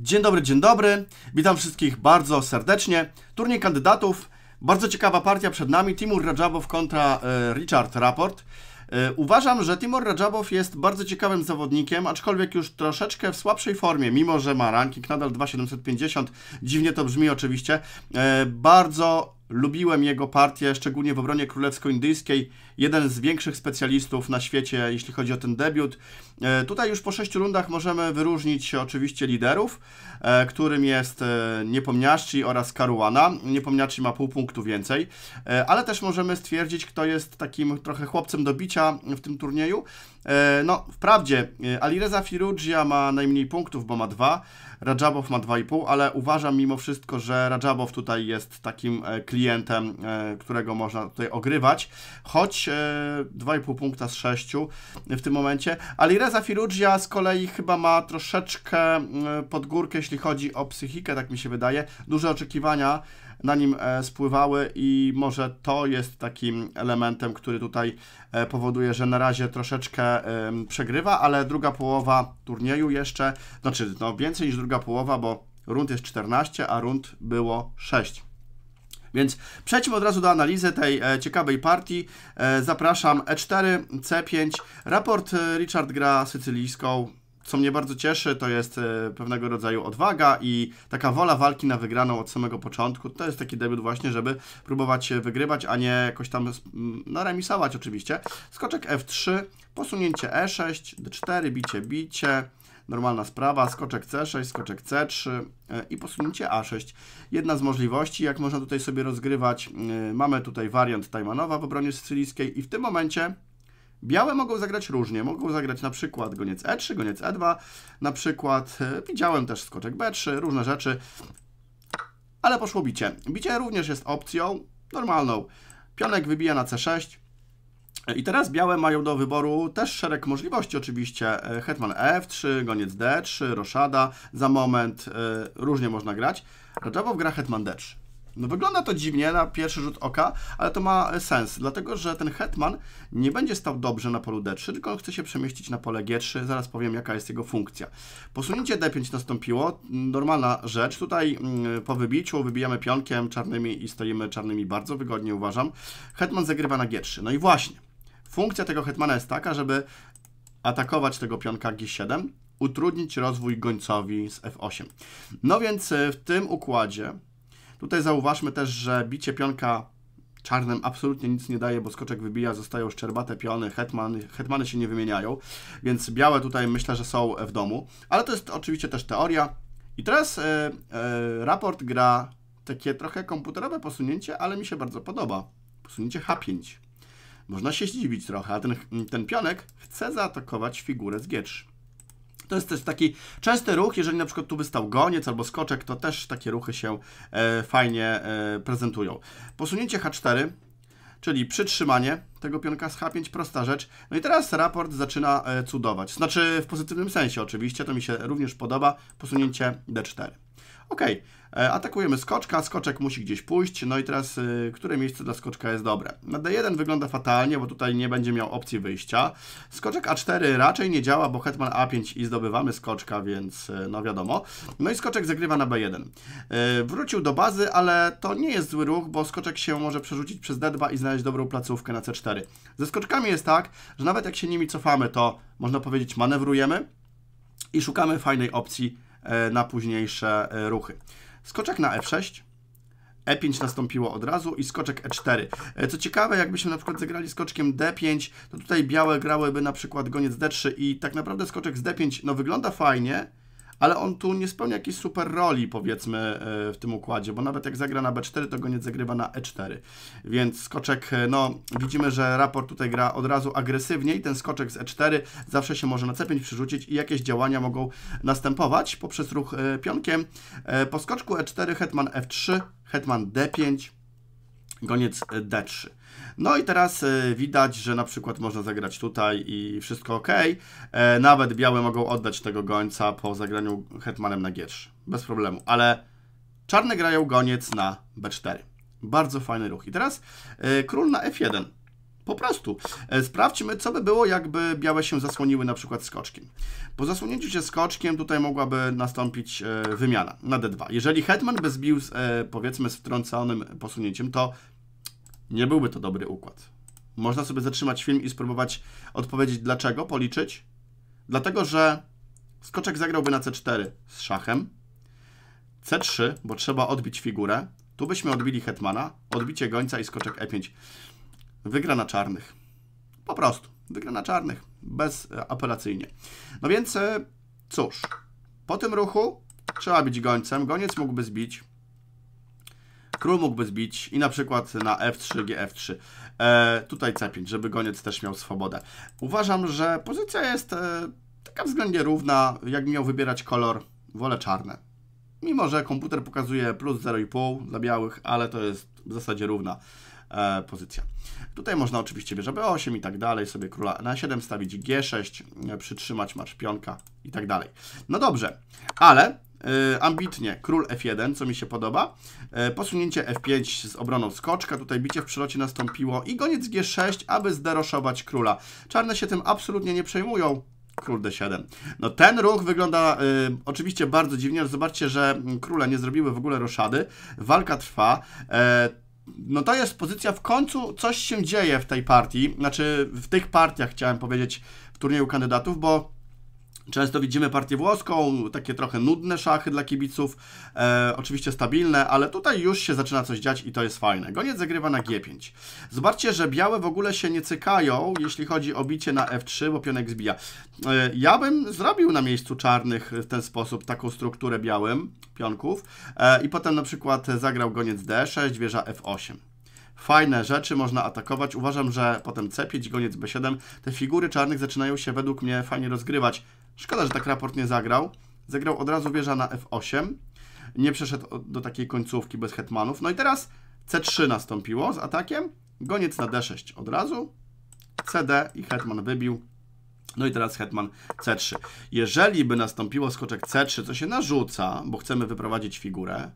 Dzień dobry, dzień dobry. Witam wszystkich bardzo serdecznie. Turniej kandydatów. Bardzo ciekawa partia przed nami. Timur Rajabow kontra e, Richard Raport. E, uważam, że Timur Rajabow jest bardzo ciekawym zawodnikiem, aczkolwiek już troszeczkę w słabszej formie, mimo że ma ranking nadal 2750. Dziwnie to brzmi oczywiście. E, bardzo lubiłem jego partię, szczególnie w obronie królewsko-indyjskiej jeden z większych specjalistów na świecie, jeśli chodzi o ten debiut. E, tutaj już po sześciu rundach możemy wyróżnić oczywiście liderów, e, którym jest e, Niepomniaczci oraz Karuana. Niepomniaczci ma pół punktu więcej, ale też możemy stwierdzić, kto jest takim trochę chłopcem do bicia w tym turnieju. No, wprawdzie Alireza Firugia ma najmniej punktów, bo ma dwa, Rajabow ma 2,5, ale uważam mimo wszystko, że Rajabow tutaj jest takim klientem, którego można tutaj ogrywać, choć 2,5 punkta z 6 e, w tym momencie. Alireza Firugia z kolei chyba ma troszeczkę e, pod górkę, jeśli chodzi o psychikę, tak mi się wydaje. Duże oczekiwania na nim e, spływały i może to jest takim elementem, który tutaj powoduje, że na razie troszeczkę przegrywa, ale druga połowa turnieju jeszcze, znaczy no więcej niż druga połowa, bo rund jest 14, a rund było 6. Więc przejdźmy od razu do analizy tej e, ciekawej partii. E, zapraszam E4, C5. Raport e, Richard gra sycylijską co mnie bardzo cieszy, to jest pewnego rodzaju odwaga i taka wola walki na wygraną od samego początku. To jest taki debiut właśnie, żeby próbować wygrywać, a nie jakoś tam no, remisować oczywiście. Skoczek F3, posunięcie E6, D4, bicie, bicie, normalna sprawa, skoczek C6, skoczek C3 e, i posunięcie A6. Jedna z możliwości, jak można tutaj sobie rozgrywać, e, mamy tutaj wariant Tajmanowa w obronie sycylijskiej i w tym momencie Białe mogą zagrać różnie. Mogą zagrać na przykład goniec E3, goniec E2, na przykład e, widziałem też skoczek B3, różne rzeczy, ale poszło bicie. Bicie również jest opcją normalną. Pionek wybija na C6, i teraz białe mają do wyboru też szereg możliwości oczywiście. E, Hetman F3, goniec D3, roszada, za moment e, różnie można grać. Radżabow gra Hetman D3. No wygląda to dziwnie na pierwszy rzut oka, ale to ma sens, dlatego że ten hetman nie będzie stał dobrze na polu d3, tylko on chce się przemieścić na pole g3, zaraz powiem jaka jest jego funkcja. Posunięcie d5 nastąpiło, normalna rzecz, tutaj mm, po wybiciu wybijamy pionkiem czarnymi i stoimy czarnymi bardzo wygodnie uważam. Hetman zagrywa na g3, no i właśnie. Funkcja tego hetmana jest taka, żeby atakować tego pionka g7, utrudnić rozwój gońcowi z f8. No więc y, w tym układzie Tutaj zauważmy też, że bicie pionka czarnym absolutnie nic nie daje, bo skoczek wybija, zostają szczerbate piony, hetmany, hetmany się nie wymieniają, więc białe tutaj myślę, że są w domu. Ale to jest oczywiście też teoria. I teraz yy, yy, raport gra takie trochę komputerowe posunięcie, ale mi się bardzo podoba. Posunięcie H5. Można się zdziwić trochę, a ten, ten pionek chce zaatakować figurę z G3. To jest też taki częsty ruch, jeżeli na przykład tu by stał goniec albo skoczek, to też takie ruchy się e, fajnie e, prezentują. Posunięcie H4, czyli przytrzymanie tego pionka z H5, prosta rzecz. No i teraz raport zaczyna e, cudować. Znaczy w pozytywnym sensie oczywiście, to mi się również podoba, posunięcie D4. Ok, e, atakujemy skoczka, skoczek musi gdzieś pójść, no i teraz e, które miejsce dla skoczka jest dobre? Na D1 wygląda fatalnie, bo tutaj nie będzie miał opcji wyjścia. Skoczek A4 raczej nie działa, bo hetman A5 i zdobywamy skoczka, więc e, no wiadomo. No i skoczek zagrywa na B1. Wrócił do bazy, ale to nie jest zły ruch, bo skoczek się może przerzucić przez D2 i znaleźć dobrą placówkę na C4. Ze skoczkami jest tak, że nawet jak się nimi cofamy, to można powiedzieć manewrujemy i szukamy fajnej opcji E, na późniejsze e, ruchy. Skoczek na F6. E E5 nastąpiło od razu i skoczek E4. Co ciekawe, jakbyśmy na przykład zagrali skoczkiem D5, to tutaj białe grałyby na przykład goniec D3 i tak naprawdę skoczek z D5, no wygląda fajnie, ale on tu nie spełnia jakiejś super roli, powiedzmy, e, w tym układzie, bo nawet jak zagra na B4, to go nie zagrywa na E4. Więc skoczek, e, no, widzimy, że raport tutaj gra od razu agresywnie i ten skoczek z E4 zawsze się może na C5 przerzucić i jakieś działania mogą następować poprzez ruch e, pionkiem. Po skoczku E4 hetman F3, hetman D5, goniec D3. No i teraz e, widać, że na przykład można zagrać tutaj i wszystko ok. E, nawet białe mogą oddać tego gońca po zagraniu hetmanem na g3. Bez problemu, ale czarne grają goniec na b4. Bardzo fajny ruch. I teraz e, król na f1. Po prostu. Sprawdźmy, co by było, jakby białe się zasłoniły na przykład skoczkiem. Po zasłonięciu się skoczkiem tutaj mogłaby nastąpić wymiana na d2. Jeżeli hetman by zbił powiedzmy, z wtrąconym posunięciem, to nie byłby to dobry układ. Można sobie zatrzymać film i spróbować odpowiedzieć dlaczego, policzyć. Dlatego, że skoczek zagrałby na c4 z szachem, c3, bo trzeba odbić figurę. Tu byśmy odbili hetmana, odbicie gońca i skoczek e5. Wygra na czarnych. Po prostu. Wygra na czarnych. Bezapelacyjnie. E, no więc e, cóż. Po tym ruchu trzeba bić gońcem. Goniec mógłby zbić. Król mógłby zbić i na przykład na F3, GF3. E, tutaj C5, żeby goniec też miał swobodę. Uważam, że pozycja jest e, taka względnie równa. Jak miał wybierać kolor, wolę czarne. Mimo, że komputer pokazuje plus 0,5 dla białych, ale to jest w zasadzie równa e, pozycja. Tutaj można oczywiście bierze B8 i tak dalej, sobie króla na 7 stawić G6, e, przytrzymać marsz pionka i tak dalej. No dobrze, ale E, ambitnie król f1, co mi się podoba. E, posunięcie f5 z obroną skoczka, tutaj bicie w przelocie nastąpiło i goniec g6, aby zderoszować króla. Czarne się tym absolutnie nie przejmują, Król D7. No ten ruch wygląda y, oczywiście bardzo dziwnie. Zobaczcie, że króle nie zrobiły w ogóle roszady. Walka trwa. no to jest pozycja, w końcu coś się dzieje w tej partii, znaczy w tych partiach chciałem powiedzieć w turnieju kandydatów, bo Często widzimy partię włoską, takie trochę nudne szachy dla kibiców, e, oczywiście stabilne, ale tutaj już się zaczyna coś dziać i to jest fajne. Goniec zagrywa na G5. Zobaczcie, że białe w ogóle się nie cykają, jeśli chodzi o bicie na F3, bo pionek zbija. E, ja bym zrobił na miejscu czarnych w ten sposób taką strukturę białym pionków e, i potem na przykład zagrał goniec D6, wieża F8 fajne rzeczy, można atakować. Uważam, że potem C5, goniec B7, te figury czarnych zaczynają się według mnie fajnie rozgrywać. Szkoda, że tak raport nie zagrał. Zagrał od razu wieża na f8. Nie przeszedł do takiej końcówki bez hetmanów. No i teraz c3 nastąpiło z atakiem. Goniec na d6 od razu. cd i hetman wybił. No i teraz hetman c3. Jeżeli by nastąpiło skoczek c3, co się narzuca, bo chcemy wyprowadzić figurę,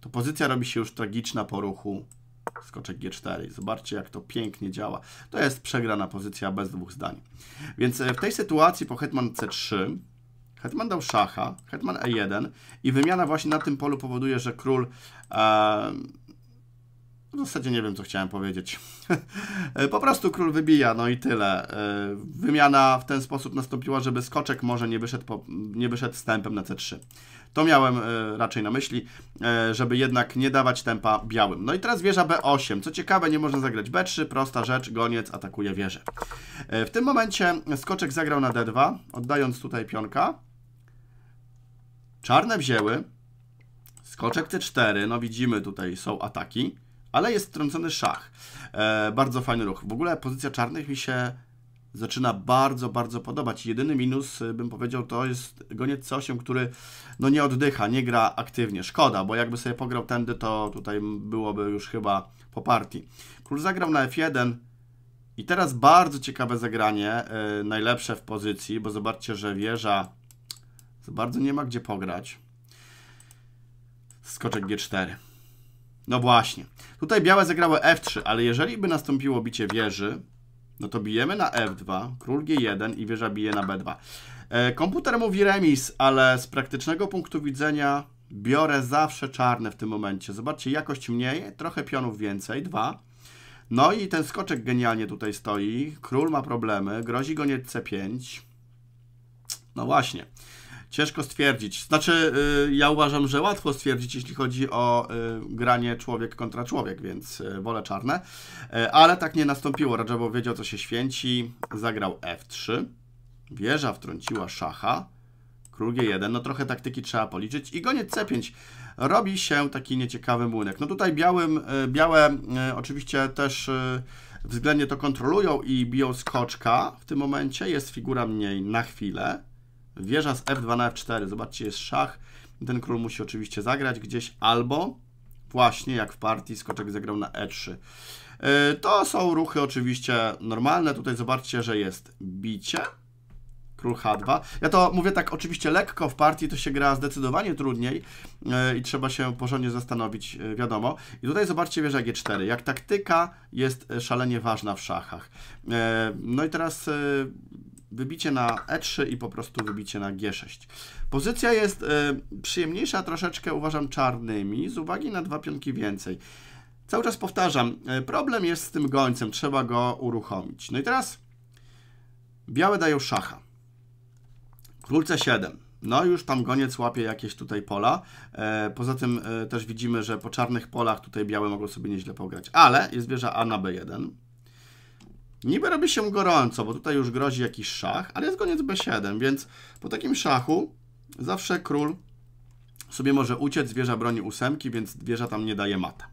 to pozycja robi się już tragiczna po ruchu skoczek G4. Zobaczcie, jak to pięknie działa. To jest przegrana pozycja bez dwóch zdań. Więc e, w tej sytuacji po hetman C3, hetman dał szacha, hetman E1 i wymiana właśnie na tym polu powoduje, że król... E, w zasadzie nie wiem, co chciałem powiedzieć. E, po prostu król wybija, no i tyle. E, wymiana w ten sposób nastąpiła, żeby skoczek może nie wyszedł, po, nie wyszedł wstępem na C3. To miałem e, raczej na myśli, e, żeby jednak nie dawać tempa białym. No i teraz wieża B8. Co ciekawe, nie można zagrać B3, prosta rzecz, goniec atakuje wieżę. E, w tym momencie skoczek zagrał na D2, oddając tutaj pionka. Czarne wzięły, skoczek C4, no widzimy tutaj są ataki, ale jest trącony szach. bardzo fajny ruch. W ogóle pozycja czarnych mi się zaczyna bardzo, bardzo podobać. Jedyny minus, y, bym powiedział, to jest goniec C8, który no nie oddycha, nie gra aktywnie. Szkoda, bo jakby sobie pograł tędy, to tutaj byłoby już chyba po partii. Król zagrał na F1 i teraz bardzo ciekawe zagranie, yy, najlepsze w pozycji, bo zobaczcie, że wieża za bardzo nie ma gdzie pograć. Skoczek G4. No właśnie. Tutaj białe zagrały F3, ale jeżeli by nastąpiło bicie wieży, no to bijemy na f2, król g1 i wieża bije na b2. E, komputer mówi remis, ale z praktycznego punktu widzenia biorę zawsze czarne w tym momencie. Zobaczcie, jakość mniej, trochę pionów więcej, dwa. No i ten skoczek genialnie tutaj stoi. Król ma problemy, grozi go nie c5. No właśnie. Ciężko stwierdzić. Znaczy, y, ja uważam, że łatwo stwierdzić, jeśli chodzi o y, granie człowiek kontra człowiek, więc y, wolę czarne. E, ale tak nie nastąpiło. Radżabo wiedział, co się święci. Zagrał F3. Wieża wtrąciła szacha. Król G1. No trochę taktyki trzeba policzyć. I goniec C5. Robi się taki nieciekawy młynek. No tutaj białym, białe oczywiście też względnie to kontrolują i biją skoczka. W tym momencie jest figura mniej na chwilę. Wieża z f2 na f4. Zobaczcie, jest szach. Ten król musi oczywiście zagrać gdzieś albo właśnie jak w partii skoczek zagrał na e3. E, to są ruchy oczywiście normalne. Tutaj zobaczcie, że jest bicie. Król H2. Ja to mówię tak oczywiście lekko, w partii to się gra zdecydowanie trudniej e, i trzeba się porządnie zastanowić, e, wiadomo. I tutaj zobaczcie wieża G4, jak taktyka jest szalenie ważna w szachach. No i teraz wybicie na E3 i po prostu wybicie na G6. Pozycja jest y, przyjemniejsza troszeczkę, uważam, czarnymi, z uwagi na dwa pionki więcej. Cały czas powtarzam, y, problem jest z tym gońcem, trzeba go uruchomić. No i teraz białe dają szacha. Król C7. No już tam goniec łapie jakieś tutaj pola. E, poza tym e, też widzimy, że po czarnych polach tutaj białe mogą sobie nieźle pograć. Ale jest wieża A na B1. Niby robi się gorąco, bo tutaj już grozi jakiś szach, ale jest goniec B7, więc po takim szachu zawsze król sobie może uciec, wieża broni ósemki, więc wieża tam nie daje mata.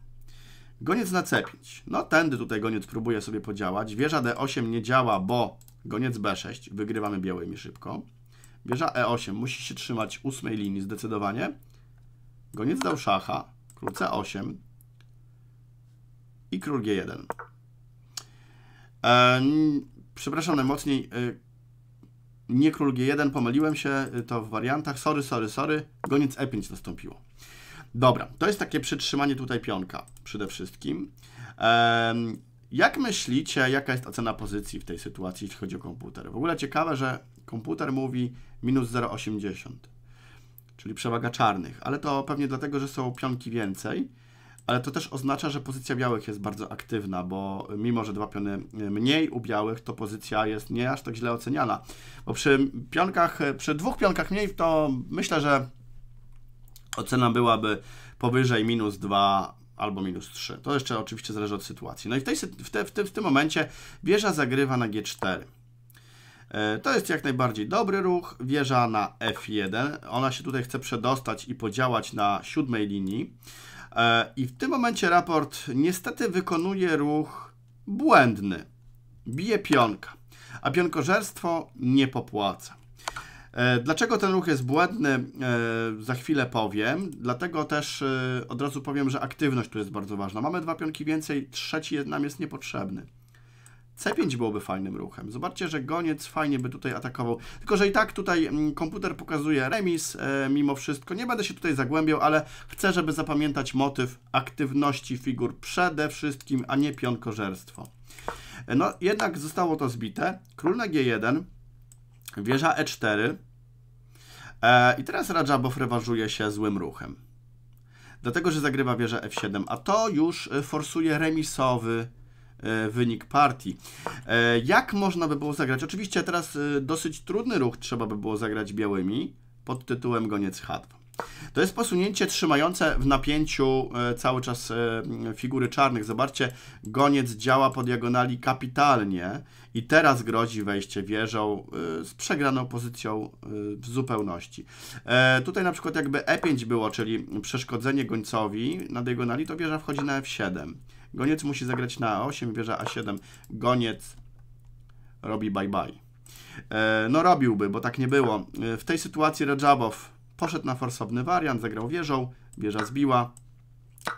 Goniec na C5. No tędy tutaj goniec próbuje sobie podziałać. Wieża D8 nie działa, bo goniec B6. Wygrywamy białymi szybko. Wieża E8 musi się trzymać ósmej linii zdecydowanie. Goniec dał szacha, król C8 i król G1. E, przepraszam najmocniej, e, nie król G1, pomyliłem się, e, to w wariantach, sorry, sorry, sorry, goniec E5 nastąpiło. Dobra, to jest takie przytrzymanie tutaj pionka przede wszystkim. Jak myślicie, jaka jest ocena pozycji w tej sytuacji, jeśli chodzi o komputer? W ogóle ciekawe, że komputer mówi minus 0,80, czyli przewaga czarnych, ale to pewnie dlatego, że są pionki więcej ale to też oznacza, że pozycja białych jest bardzo aktywna, bo mimo, że dwa piony mniej u białych, to pozycja jest nie aż tak źle oceniana. Bo przy pionkach, przy dwóch pionkach mniej, to myślę, że ocena byłaby powyżej minus 2 albo minus 3. To jeszcze oczywiście zależy od sytuacji. No i w, tej, w, te, w, w tym momencie wieża zagrywa na G4. E, to jest jak najbardziej dobry ruch. Wieża na F1. Ona się tutaj chce przedostać i podziałać na siódmej linii. E, I w tym momencie raport niestety wykonuje ruch błędny. Bije pionka, a pionkożerstwo nie popłaca. E, dlaczego ten ruch jest błędny, e, za chwilę powiem. Dlatego też od razu powiem, że aktywność tu jest bardzo ważna. Mamy dwa pionki więcej, trzeci nam jest niepotrzebny. C5 byłoby fajnym ruchem. Zobaczcie, że goniec fajnie by tutaj atakował. Tylko, że i tak tutaj mm, komputer pokazuje remis e, mimo wszystko. Nie będę się tutaj zagłębiał, ale chcę, żeby zapamiętać motyw aktywności figur przede wszystkim, a nie pionkożerstwo. E, no, jednak zostało to zbite. Król na G1, wieża E4 e, i teraz Radżabow rewanżuje się złym ruchem. Dlatego, że zagrywa wieżę F7, a to już e, forsuje remisowy E, wynik partii. E, jak można by było zagrać? Oczywiście teraz e, dosyć trudny ruch trzeba by było zagrać białymi pod tytułem goniec chatw. To jest posunięcie trzymające w napięciu cały czas figury czarnych. Zobaczcie, goniec działa po diagonali kapitalnie i teraz grozi wejście wieżą z przegraną pozycją w zupełności. Tutaj na przykład jakby E5 było, czyli przeszkodzenie gońcowi na diagonali, to wieża wchodzi na F7. Goniec musi zagrać na A8, wieża A7. Goniec robi bye-bye. E, no robiłby, bo tak nie było. E, w tej sytuacji Rajabow poszedł na forsowny wariant, zagrał wieżą, wieża zbiła,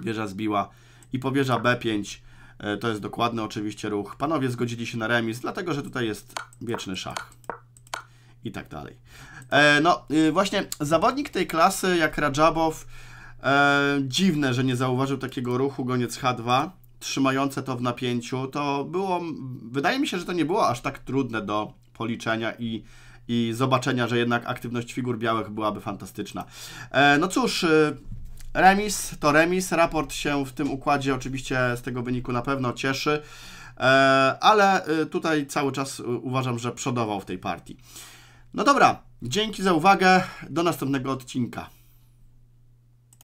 wieża zbiła i powieża B5 e, to jest dokładny oczywiście ruch. Panowie zgodzili się na remis, dlatego że tutaj jest wieczny szach i tak dalej. No y, właśnie zawodnik tej klasy jak Rajabow, dziwne, że nie zauważył takiego ruchu goniec H2 trzymające to w napięciu, to było, wydaje mi się, że to nie było aż tak trudne do policzenia i, i zobaczenia, że jednak aktywność figur białych byłaby fantastyczna. E, no cóż, e, remis to remis, raport się w tym układzie oczywiście z tego wyniku na pewno cieszy, e, ale e, tutaj cały czas e, uważam, że przodował w tej partii. No dobra, dzięki za uwagę, do następnego odcinka.